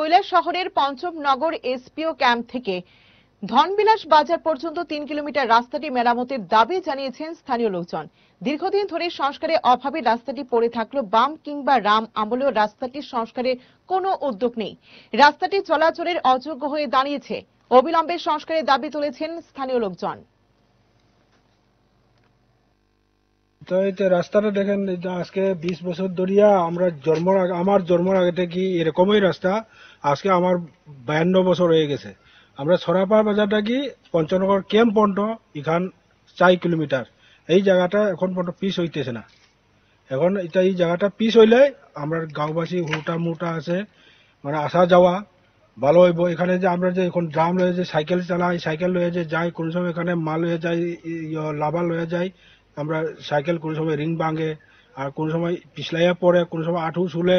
কৈলাস শহরের পঞ্চম নগর SPO camp থেকে ধনবিলাস বাজার পর্যন্ত তিন কিলোমিটার রাস্তাটি মেরামতের দাবি জানিয়েছেন স্থানীয় লোকজন দীর্ঘদিন ধরে সংস্কারে অভাবে রাস্তাটি পড়ে থাকলো বাম কিংবা রাম আমলেও রাস্তাটির সংস্কারে কোনো উদ্যোগ নেই রাস্তাটি চলাচলের অযোগ্য হয়ে দাঁড়িয়েছে অবিলম্বে সংস্কারের দাবি তুলেছেন স্থানীয় লোকজন তো এই রাস্তাটা দেখেন আজকে বিশ বছর ধরিয়া আমরা জন্মর আগে আমার জন্মর আগে থেকে এরকমই রাস্তা আজকে আমার বায়ান্ন বছর হয়ে গেছে আমরা সরাপাড় বাজারটা কি পঞ্চনগর ক্যাম্প পন্ট এখান চার কিলোমিটার এই জায়গাটা এখন পর্যন্ত পিস হইতেছে না এখন এটা এই জায়গাটা পিস হইলে আমরা গাঁওবাসী হুটা মুটা আছে মানে আসা যাওয়া ভালো হইব এখানে যে আমরা যে এখন ড্রাম রয়েছে সাইকেল চালাই সাইকেল লয়ে যে যাই কোন সময় এখানে মাল লয়ে যাই লাবা লয়ে যায় আমরা সাইকেল কোনো সময় রিং ভাঙে আর কোনো সময় পিছলাইয়া পড়ে কোনো সময় হাঁটু শুলে